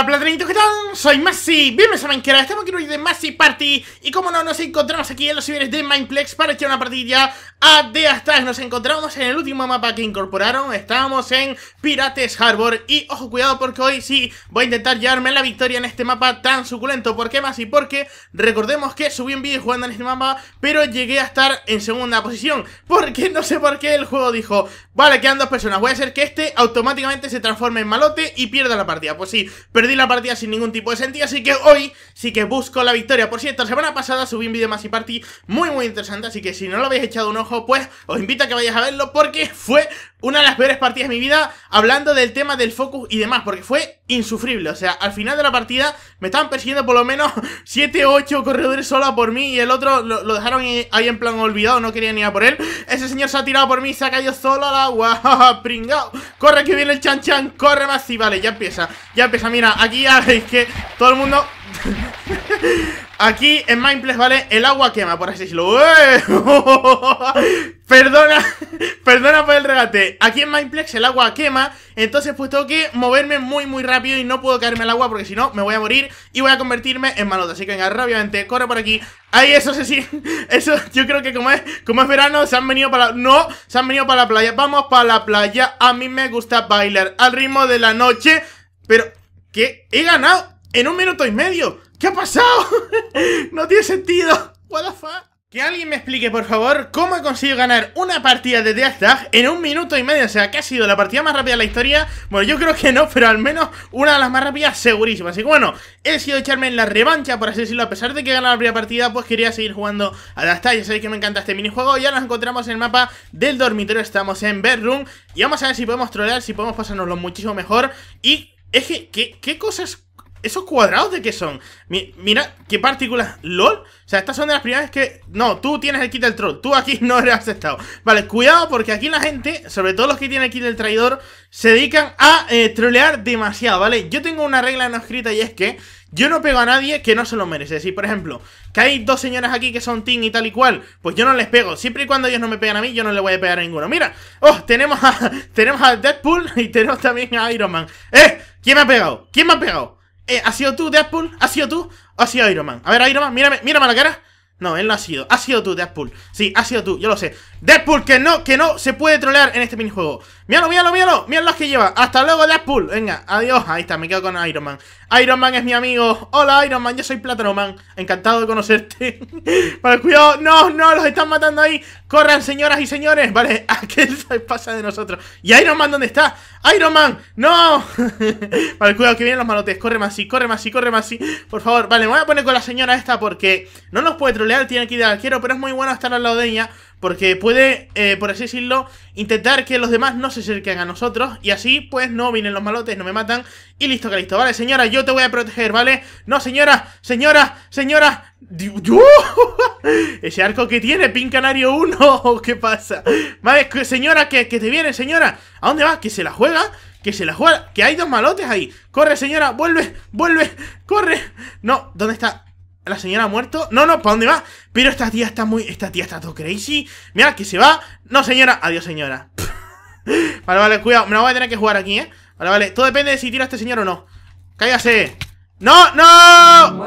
Hola platanitos, ¿qué tal? Soy Masi, bienvenidos a Minecraft, estamos aquí hoy de Masi Party Y como no, nos encontramos aquí en los ciberes de Mindplex para echar una partida a Deastash Nos encontramos en el último mapa que incorporaron, estábamos en Pirates Harbor Y ojo, cuidado porque hoy sí voy a intentar llevarme la victoria en este mapa tan suculento ¿Por qué Masi? Porque recordemos que subí un vídeo jugando en este mapa, pero llegué a estar en segunda posición Porque no sé por qué el juego dijo, vale, quedan dos personas, voy a hacer que este automáticamente se transforme en malote y pierda la partida Pues sí, perdí la partida sin ningún tipo de sentido, así que hoy sí que busco la victoria. Por cierto, semana pasada subí un vídeo más y party muy muy interesante, así que si no lo habéis echado un ojo, pues os invito a que vayáis a verlo porque fue una de las peores partidas de mi vida hablando del tema del focus y demás, porque fue insufrible. O sea, al final de la partida me estaban persiguiendo por lo menos 7 o 8 corredores sola por mí y el otro lo, dejaron ahí en plan olvidado, no querían ir a por él. Ese señor se ha tirado por mí, se ha caído solo al agua, pringao. Corre que viene el chan chan, corre más y vale, ya empieza, ya empieza. Mira, aquí ya veis que todo el mundo... Aquí en Mindplex, ¿vale? El agua quema, por así decirlo. ¡Eh! Perdona, perdona por el regate. Aquí en Mindplex el agua quema, entonces pues tengo que moverme muy muy rápido y no puedo caerme al agua porque si no me voy a morir y voy a convertirme en malota. Así que venga, rápidamente, corre por aquí. Ahí eso sí, sí, eso yo creo que como es, como es verano se han venido para... No, se han venido para la playa. Vamos para la playa. A mí me gusta bailar al ritmo de la noche. Pero, ¿qué? He ganado en un minuto y medio. ¿Qué ha pasado? no tiene sentido. What the fuck? Que alguien me explique, por favor, cómo he conseguido ganar una partida de Death Tag en un minuto y medio. O sea, que ha sido la partida más rápida de la historia. Bueno, yo creo que no, pero al menos una de las más rápidas segurísima. Así que bueno, he decidido echarme en la revancha, por así decirlo. A pesar de que he ganado la primera partida, pues quería seguir jugando a Death Tag. Ya sabéis que me encanta este minijuego. Ya nos encontramos en el mapa del dormitorio. Estamos en Bedroom. Y vamos a ver si podemos trolear, si podemos pasárnoslo muchísimo mejor. Y es que, qué cosas ¿Esos cuadrados de qué son? mira, qué partículas. ¿LOL? O sea, estas son de las primeras que... No, tú tienes el kit del troll. Tú aquí no has aceptado. Vale, cuidado porque aquí la gente, sobre todo los que tienen el kit del traidor, se dedican a eh, trolear demasiado, ¿vale? Yo tengo una regla no escrita y es que yo no pego a nadie que no se lo merece. Si, por ejemplo, que hay dos señoras aquí que son ting y tal y cual, pues yo no les pego. Siempre y cuando ellos no me pegan a mí, yo no le voy a pegar a ninguno. Mira, oh, tenemos tenemos a Deadpool y tenemos también a Iron Man. ¡Eh! ¿Quién me ha pegado? ¿Quién me ha pegado? Eh, ¿Ha ¿Has sido tú, Deadpool? ¿Ha sido tú? ¿O ha sido Iron Man? A ver, Iron Man, mírame, mírame la cara. No, él no ha sido. Ha sido tú, Deadpool. Sí, ha sido tú, yo lo sé. Deadpool, que no, que no se puede trolear en este minijuego. Míralo, míralo, míralo. Míralo es que lleva. Hasta luego, Deadpool. Venga, adiós. Ahí está, me quedo con Iron Man. Iron Man es mi amigo. Hola, Iron Man. Yo soy Platano Man. Encantado de conocerte. vale, cuidado. No, no, los están matando ahí. Corran, señoras y señores. Vale, ¿a qué pasa de nosotros? ¿Y Iron Man dónde está? ¡Iron Man! ¡No! vale, cuidado, que vienen los malotes. Corre más así, corre más así, corre más así. Por favor, vale, me voy a poner con la señora esta porque no nos puede trolear. Tiene que ir al pero es muy bueno estar al lado de ella porque puede, eh, por así decirlo, intentar que los demás no se acerquen a nosotros y así pues no vienen los malotes, no me matan y listo que listo. Vale, señora, yo te voy a proteger, ¿vale? No, señora, señora, señora. Ese arco que tiene, Pin Canario 1, ¿qué pasa? Vale, señora, que, te viene, señora. ¿A dónde va? ¿Que se la juega? Que se la juega, que hay dos malotes ahí. Corre, señora, vuelve, vuelve, corre. No, ¿dónde está? La señora ha muerto. No, no, ¿para dónde va? Pero esta tía está muy. Esta tía está todo crazy. Mira, que se va. No, señora. Adiós, señora. vale, vale, cuidado. Me la voy a tener que jugar aquí, ¿eh? Vale, vale. Todo depende de si tira a este señor o no. Cállase. ¡No, no!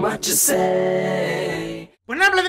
what you say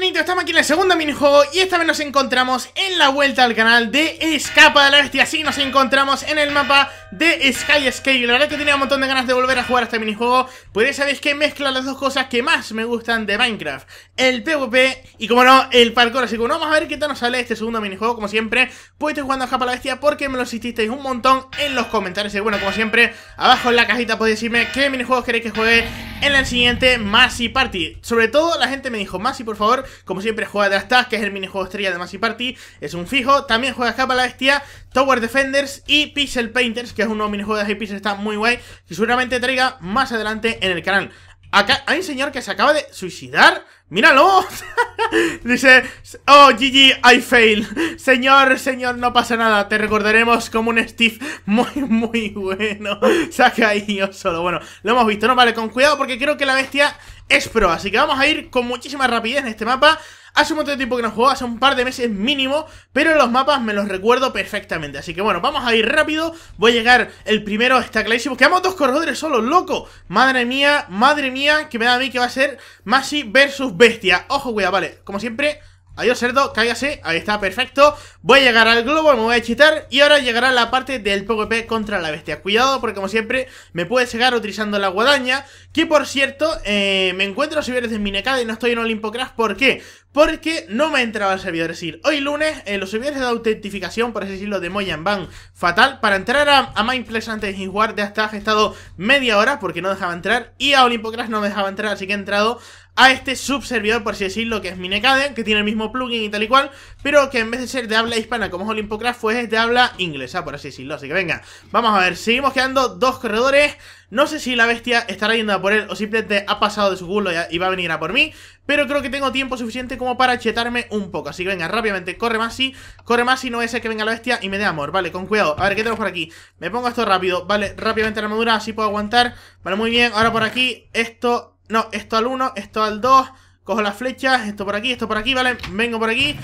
estamos aquí en el segundo minijuego y esta vez nos encontramos en la vuelta al canal de Escapa de la Bestia. Así nos encontramos en el mapa de Escape La verdad que tenía un montón de ganas de volver a jugar este minijuego, pues ya sabéis que mezcla las dos cosas que más me gustan de Minecraft, el PvP y como no, el parkour. Así que bueno, vamos a ver qué tal nos sale este segundo minijuego, como siempre, pues estoy jugando a Japa la Bestia porque me lo hicisteis un montón en los comentarios. Y bueno, como siempre, abajo en la cajita podéis decirme qué minijuegos queréis que juegue en el siguiente Masi Party. Sobre todo la gente me dijo, Masi, por favor, como siempre juega Draft Task, que es el minijuego estrella de Masi Party, es un fijo, también juega Japa la Bestia, Tower Defenders y Pixel Painters que es un nuevo minijuego de Hypixel, está muy guay, y seguramente traiga más adelante en el canal. Acá hay un señor que se acaba de suicidar. ¡Míralo! Dice, oh, GG, I fail. Señor, señor, no pasa nada. Te recordaremos como un Steve muy, muy bueno. Se ha caído solo. Bueno, lo hemos visto, ¿no? Vale, con cuidado porque creo que la bestia es pro. Así que vamos a ir con muchísima rapidez en este mapa. Hace un montón de tiempo que no juego, hace un par de meses mínimo, pero los mapas me los recuerdo perfectamente. Así que bueno, vamos a ir rápido. Voy a llegar el primero, está clarísimo. Quedamos dos corredores solo loco. Madre mía, madre mía, que me da a mí que va a ser Masi versus Bestia. Ojo, cuidado, vale. Como siempre, Adiós cerdo, cállase, ahí está, perfecto Voy a llegar al globo, me voy a chitar Y ahora llegará la parte del PvP contra la bestia Cuidado porque como siempre me puede llegar utilizando la guadaña Que por cierto, eh, me encuentro servidores de Minecraft y no estoy en Olimpocraft ¿Por qué? Porque no me entraba al servidor, es decir, hoy lunes los servidores de autentificación, por así decirlo, de Moyan van fatal Para entrar a, a antes de jugar de hasta he estado media hora porque no dejaba entrar Y a Olimpocraft no me dejaba entrar, así que he entrado a este subservidor, por así decirlo, que es Minecaden, que tiene el mismo plugin y tal y cual, pero que en vez de ser de habla hispana como es Olympocraft, pues es de habla inglesa, por así decirlo. Así que venga, vamos a ver, seguimos quedando dos corredores. No sé si la bestia estará yendo a por él o simplemente ha pasado de su culo y va a venir a por mí, pero creo que tengo tiempo suficiente como para chetarme un poco. Así que venga, rápidamente, corre más y corre más y no es que venga la bestia y me dé amor. Vale, con cuidado. A ver, ¿qué tenemos por aquí? Me pongo esto rápido, vale, rápidamente la armadura, así puedo aguantar. Vale, muy bien, ahora por aquí, esto no, esto al 1, esto al 2. Cojo las flechas, esto por aquí, esto por aquí, ¿vale? Vengo por aquí.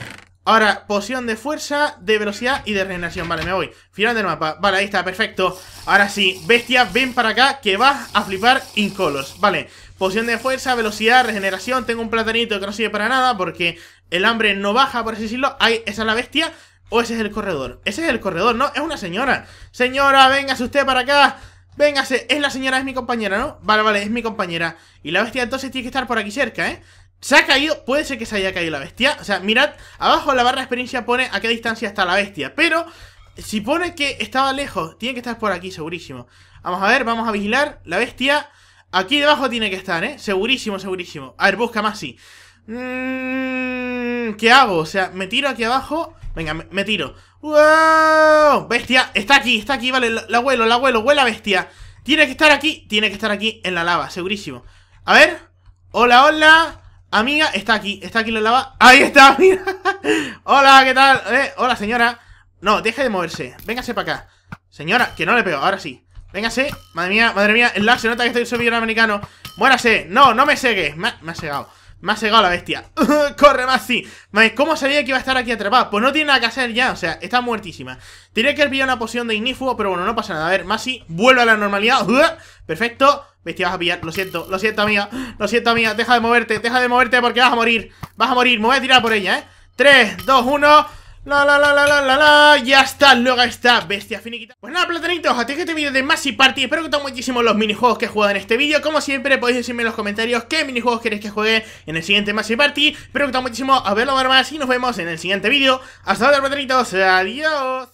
Ahora, poción de fuerza, de velocidad y de regeneración Vale, me voy, final del mapa, vale, ahí está, perfecto Ahora sí, bestia, ven para acá Que vas a flipar incolos Vale, poción de fuerza, velocidad, regeneración Tengo un platanito que no sirve para nada Porque el hambre no baja, por así decirlo Ahí, esa es la bestia, o ese es el corredor Ese es el corredor, no, es una señora Señora, vengase usted para acá Véngase, es la señora, es mi compañera, ¿no? Vale, vale, es mi compañera. Y la bestia entonces tiene que estar por aquí cerca, ¿eh? Se ha caído, puede ser que se haya caído la bestia. O sea, mirad, abajo la barra de experiencia pone a qué distancia está la bestia. Pero, si pone que estaba lejos, tiene que estar por aquí, segurísimo. Vamos a ver, vamos a vigilar. La bestia, aquí debajo tiene que estar, ¿eh? Segurísimo, segurísimo. A ver, busca más, sí. Mm, ¿Qué hago? O sea, me tiro aquí abajo... Venga, me, tiro. ¡Wow! Bestia, está aquí, está aquí, vale, la, abuelo, el la vuelo, bestia. Tiene que estar aquí, tiene que estar aquí en la lava, segurísimo. A ver. Hola, hola. Amiga, está aquí, está aquí en la lava. Ahí está, mira. hola, ¿qué tal? Eh, hola, señora. No, deje de moverse. Véngase para acá. Señora, que no le pego, ahora sí. Véngase. Madre mía, madre mía, el lag se nota que estoy Un americano. Muérase. No, no me segue. Me, me ha segado. Me ha cegado la bestia. Corre, Maxi. ¿Cómo sabía que iba a estar aquí atrapada? Pues no tiene nada que hacer ya. O sea, está muertísima. Tiene que haber pillado una poción de ignífugo, pero bueno, no pasa nada. A ver, Masi, vuelve a la normalidad. Perfecto. Bestia, vas a pillar. Lo siento, lo siento, amiga. Lo siento, amiga. Deja de moverte, deja de moverte porque vas a morir. Vas a morir. Me voy a tirar por ella, ¿eh? 3, 2, 1... La la la la la la la Ya está, luego está bestia finiquita Pues nada, platanitos, hasta aquí este vídeo de Massive Party Espero que os muchísimo los minijuegos que he jugado en este vídeo Como siempre, podéis decirme en los comentarios Qué minijuegos queréis que juegue en el siguiente Massive Party Espero que os muchísimo a verlo más Y nos vemos en el siguiente vídeo Hasta luego platanitos, adiós